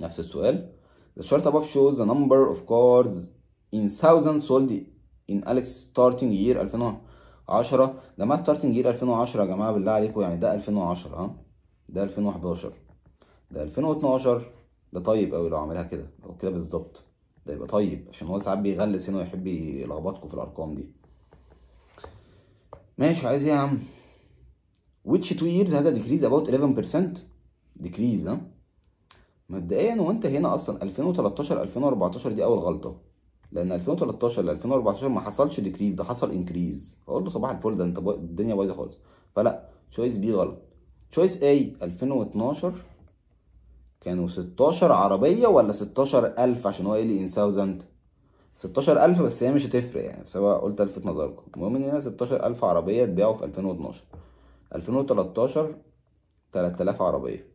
نفس السؤال The chart above shows the number of cars in thousands sold in اليكس starting year 2010 ده ما starting year 2010 يا جماعه بالله عليكم يعني ده 2010 ها ده 2011 ده 2012 ده طيب قوي لو عملها كده او كده بالظبط ده يبقى طيب عشان هو ساعات بيغلس هنا ويحب يلخبطكم في الارقام دي ماشي عايز ايه يا عم which two years had a decrease about 11% decrease ها مبدئيا وانت هنا اصلا 2013 2014 دي اول غلطه لان 2013 ل 2014 ما حصلش ديكريز ده حصل انكريز اقول له صباح الفل ده انت الدنيا بايظه خالص فلا تشويس بي غلط تشويس اي 2012 كانوا 16 عربية ولا 16000 عشان هو قال لي ان ثاوزند 16000 بس هي مش هتفرق يعني سواء قلت الفت نظركم المهم ان هنا 16000 عربية اتباعوا في 2012 2013 3000 عربية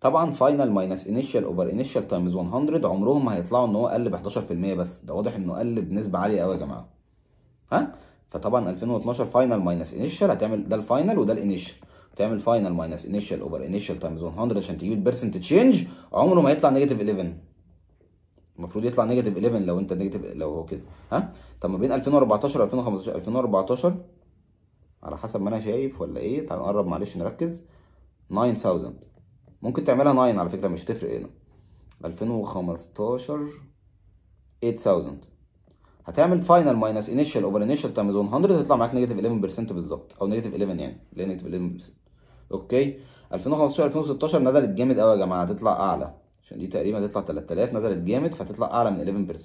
طبعا فاينل ماينس انيشال اوفر انيشال تايمز 100 عمرهم ما هيطلعوا ان هو قل ب 11% بس ده واضح انه قل بنسبه عاليه قوي يا جماعه ها فطبعا 2012 فاينل ماينس انيشال هتعمل ده الفاينل وده الانيشال تعمل فاينل ماينس انيشال اوفر انيشال تايمز 100 عشان تجيب البرسنت تشينج عمره ما يطلع نيجاتيف 11 المفروض يطلع نيجاتيف 11 لو انت نيجاتيف لو هو كده ها طب ما بين 2014 2015 2014 على حسب ما انا شايف ولا ايه تعال نقرب معلش نركز 9000 ممكن تعملها 9 على فكره مش تفرق هنا 2015 8000 هتعمل فاينل ماينس انيشال اوفر انيشال تايمز 100 هتطلع معاك نيجاتيف 11% بالظبط او نيجاتيف 11 يعني ليه نيجاتيف 11% اوكي 2015 2016 نزلت جامد قوي يا جماعه هتطلع اعلى عشان دي تقريبا هتطلع 3000 نزلت جامد فتطلع اعلى من 11%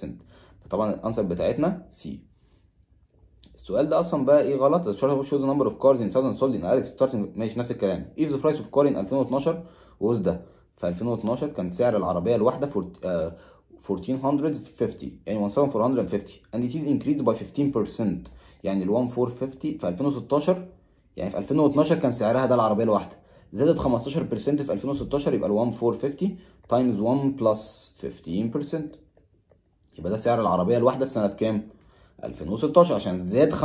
فطبعا الانسر بتاعتنا سي السؤال ده اصلا بقى ايه غلط the chart shows نمبر اوف كارز ان in southern sold in Alex ماشي نفس الكلام ايف ذا price of car in 2012 was ده في 2012 كان سعر العربيه الواحده 1450 آه، يعني 1450 and it is increased by 15% يعني ال 1450 في 2016 يعني في 2012 كان سعرها ده العربيه الواحده زادت 15% في 2016 يبقى ال 1450 تايمز 1 بلس 15% يبقى ده سعر العربيه الواحده في سنه كام 2016 عشان زاد 15%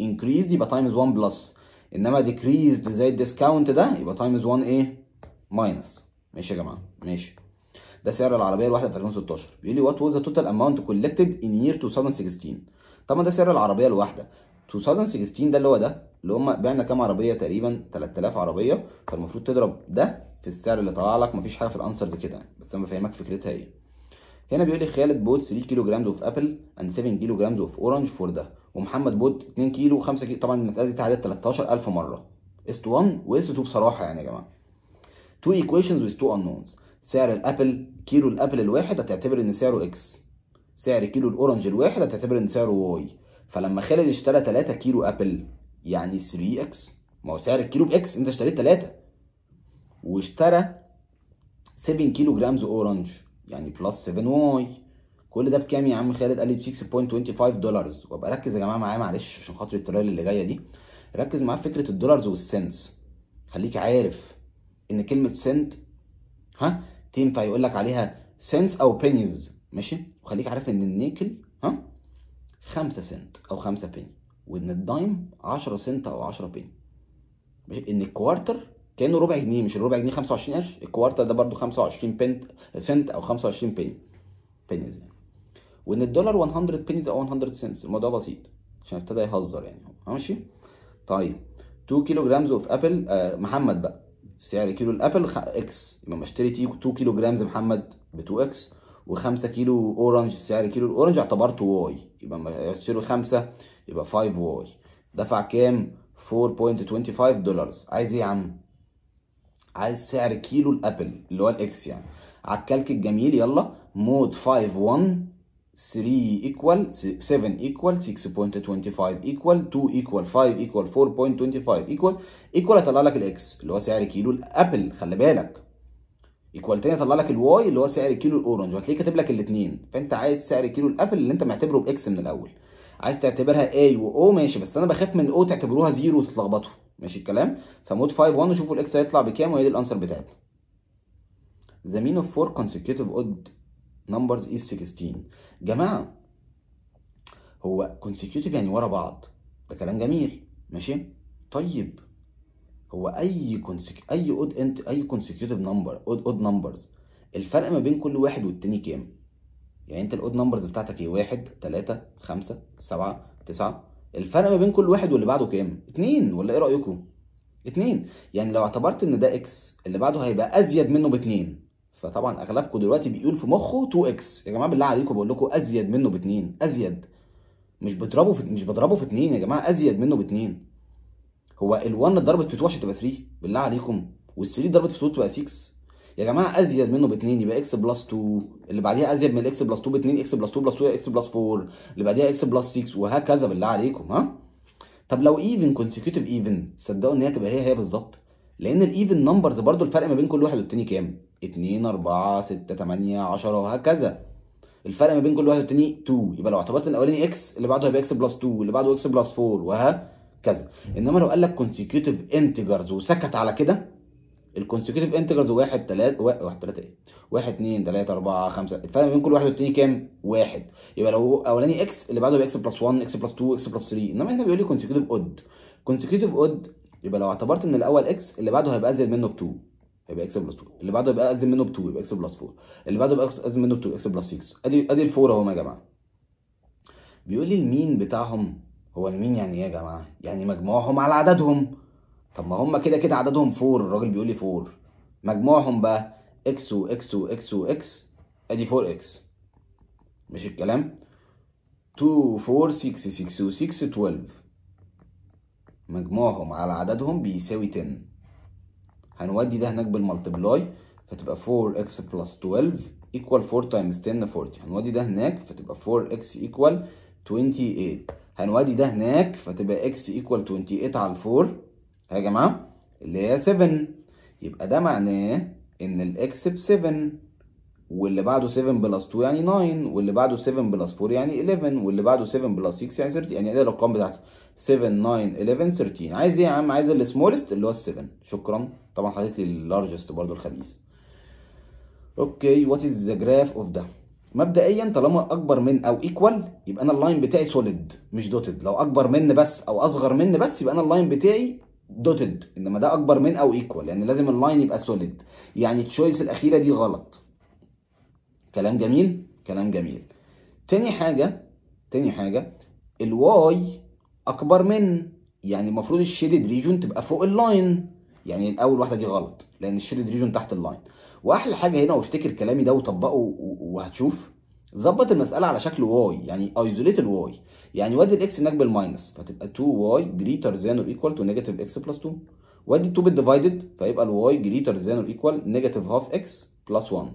انكريز يبقى تايمز 1 بلس انما ديكريزد زي الديسكاونت ده يبقى تايمز 1 ايه ماينس ماشي يا جماعه ماشي ده سعر العربيه الواحده في 2016 بيقول لي وات واز ذا توتال اماونت كولكتد ان يير 2016 طب ما ده سعر العربيه الواحده 2016 ده اللي هو ده اللي هم بعنا كام عربيه تقريبا 3000 عربيه فالمفروض تضرب ده في السعر اللي طلع لك مفيش حاجه في الانسرز كده يعني بس انا بفهمك فكرتها ايه هنا بيقول لي خالد بود 3 كيلو جرام اوف ابل اند 7 كيلو جرام اوف اورنج فور ده ومحمد بود 2 كيلو 5 كيلو طبعا المساله دي اتعادت 13000 مره اس 1 واس 2 بصراحه يعني يا جماعه تو ايكويشنز ويز تو انونز سعر الابل كيلو الابل الواحد هتعتبر ان سعره اكس سعر كيلو الاورنج الواحد هتعتبر ان سعره واي فلما خالد اشترى 3 كيلو ابل يعني 3 اكس ما هو سعر الكيلو باكس انت اشتريت 3 واشترى 7 كيلو جرامز اورنج يعني بلس 7 واي كل ده بكام يا عم خالد قال لي ب 6.25 دولارز وابقى ركز يا جماعه معايا معلش عشان خاطر الترايل اللي جايه دي ركز معايا فكره الدولارز والسنس خليك عارف ان كلمه سنت ها تنفع يقول لك عليها سنس او بينيز ماشي وخليك عارف ان النيكل ها 5 سنت او 5 بيني وان الدايم 10 سنت او 10 بني ماشي ان الكوارتر كانه ربع جنيه مش الربع جنيه 25 قرش الكوارتر ده برده 25 بنت سنت او 25 بني بنيز يعني وان الدولار 100 بنيز او 100 سنت الموضوع بسيط عشان ابتدى يهزر يعني ماشي طيب 2 كيلو جرامز اوف ابل آه محمد بقى سعر كيلو الابل اكس يبقى ما اشتري 2 كيلو جرامز محمد ب 2 اكس و5 كيلو اورنج سعر كيلو الاورنج اعتبرته واي يبقى ما اشتري 5 يبقى 5 واي دفع كام 4.25 دولار عايز ايه يا عم عايز سعر كيلو الابل اللي هو الاكس يعني على الكلك الجميل يلا مود 5 1 3 equal 7 equal 6.25 equal 2 equal 5 equal 4.25 equal equal هيطلع لك الاكس اللي هو سعر كيلو الابل خلي بالك ايكوال تاني هيطلع لك الواي اللي هو سعر كيلو الاورنج وهتلاقيه كاتب لك الاثنين فانت عايز سعر كيلو الابل اللي انت معتبره باكس من الاول عايز تعتبرها A و O ماشي بس انا بخاف من O تعتبروها زيرو وتتلخبطوا ماشي الكلام فمود 5 1 وشوفوا الاكس هيطلع بكام وهي دي الانسر بتاعتنا The mean of four consecutive odd numbers is 16 جماعه هو كونسيكيوتيف يعني ورا بعض ده كلام جميل ماشي طيب هو اي كونسك اي اود انت اي كونسكيوتيف نمبر اود اود نمبرز الفرق ما بين كل واحد والتاني كام يعني انت الاود نمبرز بتاعتك ايه 1 3 5 7 9 الفرق ما بين كل واحد واللي بعده كام 2 ولا ايه رايكم 2 يعني لو اعتبرت ان ده اكس اللي بعده هيبقى ازيد منه ب2 فطبعا اغلبكم دلوقتي بيقول في مخه 2 اكس يا جماعه بالله عليكم بقول لكم ازيد منه ب2 ازيد مش بضربه في مش بضربه في 2 يا جماعه ازيد منه ب2 هو ال1 اتضربت في 2 عشان تبقى 3 بالله عليكم وال3 اتضربت في 2 تبقى 6 يا جماعه ازيد منه ب 2 يبقى اكس بلس 2 اللي بعديها ازيد من الاكس بلس 2 ب 2 اكس بلس 2 بلس 2 اكس بلس 4 اللي بعديها اكس بلس 6 وهكذا بالله عليكم ها طب لو ايفن كونسيكيوتيف ايفن صدقوا ان هي تبقى هي هي بالظبط لان الايفن نمبرز برضو الفرق ما بين كل واحد والتاني كام 2 4 6 8 10 وهكذا الفرق ما بين كل واحد والتاني 2 يبقى لو اعتبرت الاولاني اكس اللي بعده هيبقى اكس بلس 2 اللي بعده اكس بلس 4 وهكذا انما لو قال لك كونسيكيوتيف انتجرز وسكت على كده الكونسيكيوتيف انتجرز 1 3 1 3 ايه 1 2 3 4 5 الفرق بين كل واحد والتاني كام؟ 1 يبقى لو اولاني اكس اللي بعده اكس بلس 1 اكس بلس 2 اكس بلس 3 انما هنا بيقول لي كونسيكتيف اود كونسيكتيف اود يبقى لو اعتبرت ان الاول اكس اللي بعده هيبقى ازيد منه ب 2 يبقى اكس بلس 2 اللي بعده يبقى ازيد منه ب 2 يبقى اكس بلس 4 اللي بعده يبقى ازيد منه ب 2 اكس بلس 6 ادي ادي الفور اهو يا جماعه بيقول لي المين بتاعهم هو المين يعني ايه يا جماعه؟ يعني مجموعهم على عددهم طب ما هم كده كده عددهم 4 الراجل بيقول لي 4 مجموعهم بقى اكس واكس واكس واكس ادي 4 اكس مش الكلام 2 4 6 6 و6 12 مجموعهم على عددهم بيساوي 10 هنودي ده هناك بالمالتبلاي فتبقى 4 اكس بلس 12 equal 4 times 10 40 هنودي ده هناك فتبقى 4 اكس equal 28 هنودي ده هناك فتبقى اكس equal 28 على 4 يا جماعه اللي هي 7 يبقى ده معناه ان الاكس ب 7 واللي بعده 7 بلس 2 يعني 9 واللي بعده 7 بلس 4 يعني 11 واللي بعده 7 بلس 6 يعني 13 يعني ايه الارقام بتاعتي 7 9 11 13 عايز ايه يا عم عايز السمولست اللي هو ال 7 شكرا طبعا حاطط لي اللارجست برضه الخبيث اوكي وات از ذا جراف اوف ده مبدئيا طالما اكبر من او ايكوال يبقى انا اللاين بتاعي سوليد مش دوتد لو اكبر من بس او اصغر من بس يبقى انا اللاين بتاعي دوتد انما ده اكبر من او ايكوال لان لازم اللاين يبقى سوليد يعني التشويس الاخيره دي غلط كلام جميل كلام جميل تاني حاجه تاني حاجه الواي اكبر من يعني المفروض الشيدد ريجون تبقى فوق اللاين يعني الاول واحده دي غلط لان الشيدد ريجون تحت اللاين واحلى حاجه هنا وافتكر كلامي ده وطبقه وهتشوف ظبط المساله على شكل واي يعني ايزوليت الواي يعني وادي الاكس هناك بالماينس فتبقى 2 واي جريتر ذان اور ايكوال تو نيجاتيف اكس بلس 2 وادي 2 بالديفايدد فيبقى الواي جريتر ذان اور ايكوال نيجاتيف هاف اكس بلس 1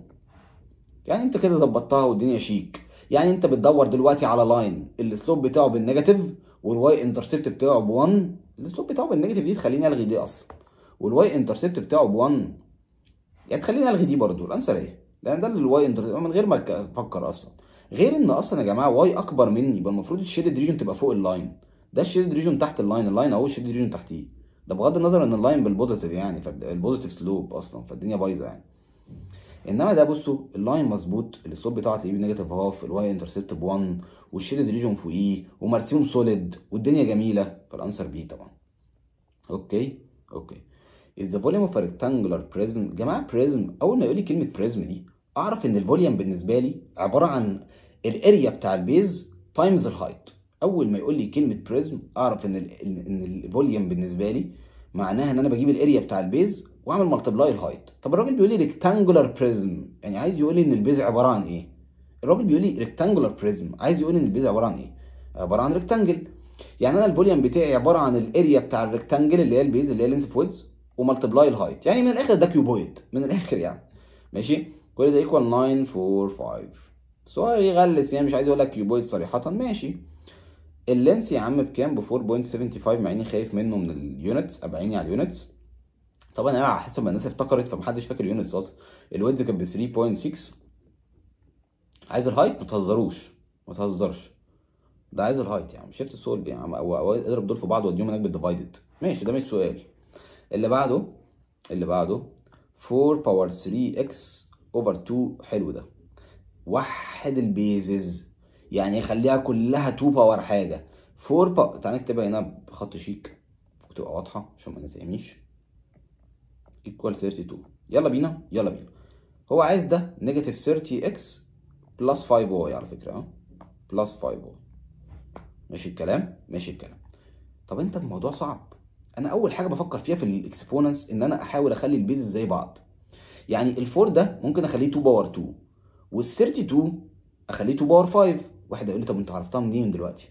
يعني انت كده ظبطتها والدنيا شيك يعني انت بتدور دلوقتي على لاين السلوب بتاعه بالنيجاتيف والواي انترسبت بتاعه ب 1 السلوب بتاعه بالنيجاتيف دي تخليني الغي دي اصلا والواي انترسبت بتاعه ب 1 يعني تخليني الغي دي برضه الانسر ايه؟ لان ده الواي انترسبت من غير ما افكر اصلا غير ان اصلا يا جماعه واي اكبر مني يبقى المفروض الشيدد ريجون تبقى فوق اللاين ده الشيدد ريجون تحت اللاين اللاين اهو الشيدد ريجون تحتيه ده بغض النظر ان اللاين بالبوزيتيف يعني فالبوزيتيف سلوب اصلا فالدنيا بايظه يعني انما ده بصوا اللاين مظبوط السلوب بتاعه تلاقيه بنيجاتيف هاف الواي انترسبت ب 1 والشيدد ريجون فوقيه ومرسوم سوليد والدنيا جميله فالانسر بي طبعا اوكي اوكي is the volume of a rectangular prism جماعه بريزم اول ما يقول لي كلمه بريزم دي اعرف ان الفوليوم بالنسبه لي عباره عن الاريا بتاع البيز تايمز الهايت اول ما يقول لي كلمه بريزم اعرف ان الـ ان الفوليوم بالنسبه لي معناها ان انا بجيب الاريا بتاع البيز واعمل ملتبلاي الهايت طب الراجل بيقول لي ريكتانجولار بريزم يعني عايز يقول لي ان البيز عباره عن ايه الراجل بيقول لي ريكتانجولار بريزم عايز يقول لي ان البيز عباره عن ايه عباره عن ريكتانجل يعني انا الفوليوم بتاعي عباره عن الاريا بتاع الريكتانجل اللي هي البيز اللي هي لينس اوف وملتبلاي الهايت يعني من الاخر ده كيوبويد من الاخر يعني ماشي كل ده ايكوال 9 4 5 بس هو يغلس يعني مش عايز يقول لك كيوبويد صريحه ماشي اللينس يا عم بكام ب 4.75 مع اني خايف منه من اليونتس ابقى عيني على اليونتس طبعا انا على حسب ما الناس افتكرت فمحدش فاكر اليونتس اصلا الويدز كان ب 3.6 عايز الهايت ما تهزروش ما تهزرش ده عايز الهايت يعني شيفت يا يعني اضرب دول في بعض واديهم هناك بالديفايدد ماشي ده مش سؤال اللي بعده اللي بعده 4 باور 3 اكس اوفر 2 حلو ده وحد البيزز يعني خليها كلها 2 باور حاجه 4 باور تعالى نكتبها هنا بخط شيك تبقى واضحه عشان ما نتعميش ايكوال 32 يلا بينا يلا بينا هو عايز ده نيجاتيف 30 اكس بلس 5 واي على فكره اه بلس 5 واي ماشي الكلام ماشي الكلام طب انت الموضوع صعب انا اول حاجه بفكر فيها في الاكسبوننتس ان انا احاول اخلي البيز زي بعض يعني ال4 ده ممكن اخليه 2 باور 2 وال32 اخليه باور 5 واحد هيقول لي طب انت عرفتها منين دلوقتي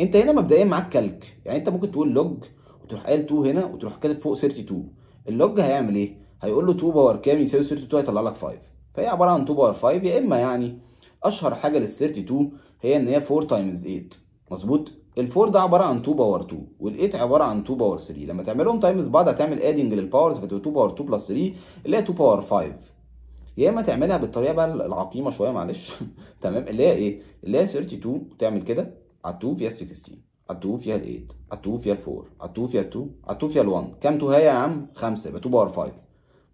انت هنا مبدئيا معاك كلك يعني انت ممكن تقول لوج وتروح قايل 2 هنا وتروح كاتب فوق 32 اللوج هيعمل ايه هيقول له 2 باور كام يساوي 32 هيطلع لك 5 فهي عباره عن 2 باور 5 يا اما يعني اشهر حاجه لل 32 هي ان هي 4 تايمز 8 مظبوط ال 4 ده عباره عن 2 باور 2 وال 8 عباره عن 2 باور 3 لما تعملهم تايمز بعض هتعمل ادنج للباورز فتبقى 2 باور 2 بلس 3 اللي هي 2 باور 5 يا اما تعملها بالطريقه بقى العقيمه شويه معلش تمام اللي هي ايه اللي هي 32 تعمل كده على 2 فيها 16 على 2 فيها 8 على 2 فيها 4 على 2 فيها 2 على 2 فيها 1 كام 2 هي يا عم 5 يبقى 2 باور 5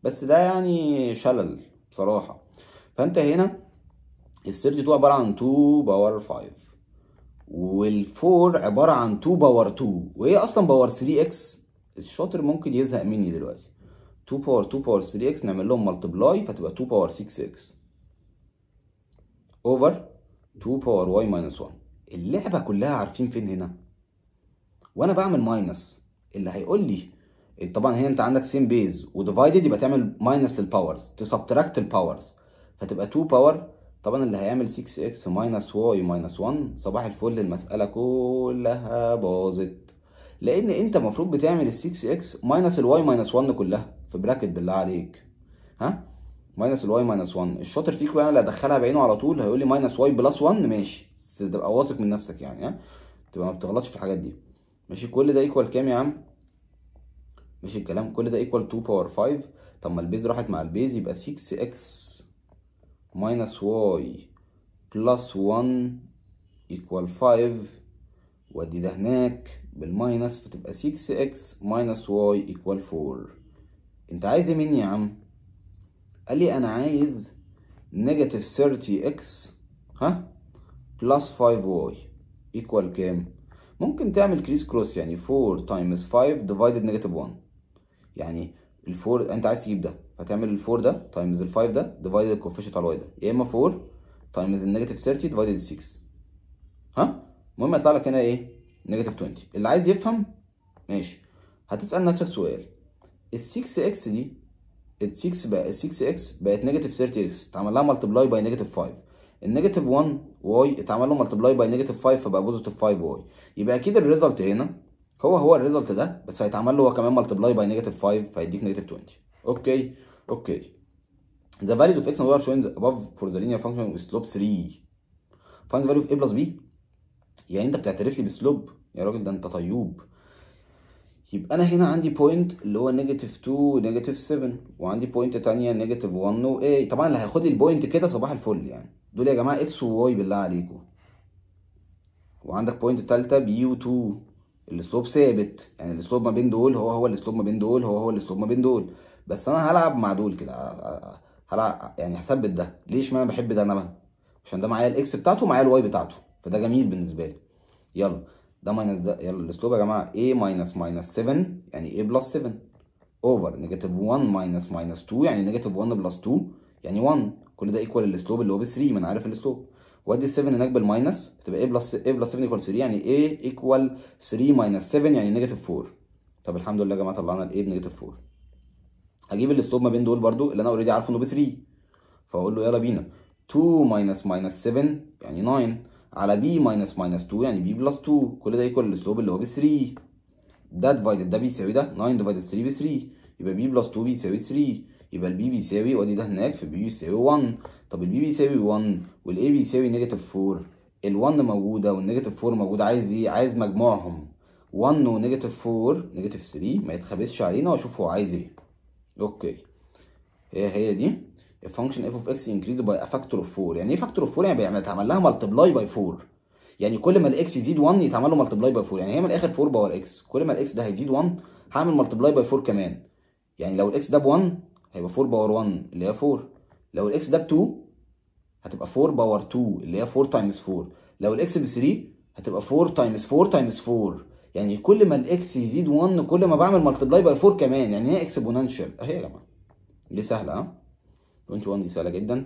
بس ده يعني شلل بصراحه فانت هنا ال 32 عباره عن 2 باور 5 وال 4 عباره عن 2 باور 2 وهي اصلا باور 3 اكس الشاطر ممكن يزهق مني دلوقتي 2 باور 2 باور 3 اكس نعمل لهم ملتبلاي فتبقى 2 باور 6 اكس اوفر 2 باور واي ماينس 1 اللعبه كلها عارفين فين هنا وانا بعمل ماينس اللي هيقول لي طبعا هنا انت عندك سيم بيز وديفايدد يبقى تعمل ماينس للباورز تسبتراكت الباورز فتبقى 2 باور طبعا اللي هيعمل 6 اكس ماينس واي ماينس 1 صباح الفل المساله كلها باظت لان انت المفروض بتعمل ال 6 اكس ماينس الواي ماينس 1 كلها في براكت بالله عليك ها ماينس الواي ماينس 1 الشاطر فيكم يعني اللي هدخلها بعينه على طول هيقول لي ماينس واي بلس 1 ماشي بس تبقى واثق من نفسك يعني ها تبقى ما بتغلطش في الحاجات دي ماشي كل ده ايكوال كام يا عم ماشي الكلام كل ده ايكوال 2 باور 5 طب ما البيز راحت مع البيز يبقى 6 اكس ماينس واي بلس 1 ايكوال 5 ودي ده هناك بالماينس فتبقى 6 اكس ماينس واي ايكوال 4 انت عايز ايه مني يا عم قال لي انا عايز نيجاتيف 30 اكس ها بلس 5 واي ايكوال كام ممكن تعمل كريس كروس يعني 4 تايمز 5 ديفايدد نيجاتيف 1 يعني ال4 انت عايز تجيب ده فتعمل ال4 ده تايمز ال5 ده ديفايدد الكوفيشنت على الواي ده يا اما 4 تايمز النيجاتيف 30 ديفايدد 6 ها المهم هيطلع لك هنا ايه نيجاتيف 20 اللي عايز يفهم ماشي هتسال نفسك سؤال ال 6 اكس دي ال 6 بقى ال 6 اكس بقت نيجاتيف 30 اكس اتعمل لها ملتبلاي باي نيجاتيف 5 النيجاتيف 1 واي اتعمل له ملتبلاي باي نيجاتيف 5 فبقى بوزيتيف 5 واي يبقى اكيد الريزلت هنا هو هو الريزلت ده بس هيتعمل له هو كمان ملتبلاي باي نيجاتيف 5 فيديك نيجاتيف 20 اوكي اوكي The value of x and y are shown above for the linear function with slope 3 find the value of a plus b يعني انت بتعترف لي بالسلوب يا راجل ده انت طيوب يبقى انا هنا عندي بوينت اللي هو نيجاتيف 2 ونيجاتيف 7 وعندي بوينت تانية نيجاتيف 1 و اي طبعا اللي هياخد لي البوينت كده صباح الفل يعني دول يا جماعه اكس وواي بالله عليكم وعندك بوينت تالتة بي و 2 السلوب ثابت يعني السلوب ما بين دول هو هو السلوب ما بين دول هو هو السلوب ما بين دول بس انا هلعب مع دول كده هلعب يعني هثبت ده ليش ما انا بحب ده انا بقى عشان ده معايا الاكس بتاعته ومعايا الواي بتاعته فده جميل بالنسبه لي يلا ده ماينس ده يلا الاسلوب يا جماعه a ماينس ماينس 7 يعني a بلس 7 اوفر نيجاتيف 1 ماينس ماينس 2 يعني نيجاتيف 1 بلس 2 يعني 1 كل ده ايكوال الاسلوب اللي هو ب 3 ما انا عارف الاسلوب وادي ال 7 هناك بالماينس تبقى a بلس a بلس 7 ايكوال 3 يعني a ايكوال 3 ماينس 7 يعني نيجاتيف 4 طب الحمد لله يا جماعه طلعنا ال a بنيجاتيف 4 هجيب الاسلوب ما بين دول برده اللي انا اوريدي عارفه انه ب 3 فاقول له يلا بينا 2 ماينس ماينس 7 يعني 9 على بي ماينس ماينس 2 يعني بي بلس 2 كل ده يكون السلوب اللي هو ب 3 ده ديفايدد ده بيساوي ده 9 ديفايدد 3 ب 3 يبقى بي بلس 2 بيساوي 3 يبقى البي بيساوي وادي ده هناك فبي بيساوي 1 طب البي بيساوي 1 والاي بيساوي نيجاتيف 4 ال1 موجوده والنيجاتيف 4 موجوده عايز ايه؟ عايز مجموعهم 1 ونيجاتيف 4 نيجاتيف 3 ما يتخبسش علينا واشوف هو عايز ايه. اوكي هي هي دي الفانكشن اف اوف اكس انكريز باي فاكتور اوف 4 يعني ايه فاكتور اوف 4 يعني بيتعمل لها ملتبلاي باي 4 يعني كل ما الاكس يزيد 1 يتعمل له ملتبلاي باي 4 يعني هي من الاخر 4 باور اكس كل ما الاكس ده هيزيد 1 هعمل ملتبلاي باي 4 كمان يعني لو الاكس ده ب 1 هيبقى 4 باور 1 اللي هي 4 لو الاكس ده ب 2 هتبقى 4 باور 2 اللي هي 4 تايمز 4 لو الاكس ب 3 هتبقى 4 تايمز 4 تايمز 4 يعني كل ما الاكس يزيد 1 كل ما بعمل ملتبلاي باي 4 كمان يعني هي اكسبوننشال اهي يا جماعه دي سهله ها 21 دي سهله جدا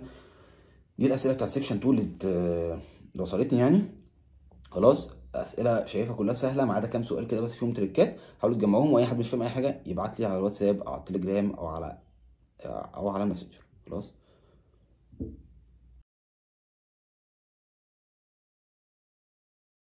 دي الاسئله بتاعت سيكشن 2 اللي وصلتني يعني خلاص اسئله شايفها كلها سهله ما عدا كام سؤال كده بس فيهم تريكات حاولوا تجمعوهم واي حد مش فاهم اي حاجه يبعت لي على الواتساب او على التليجرام او على او على الماسنجر خلاص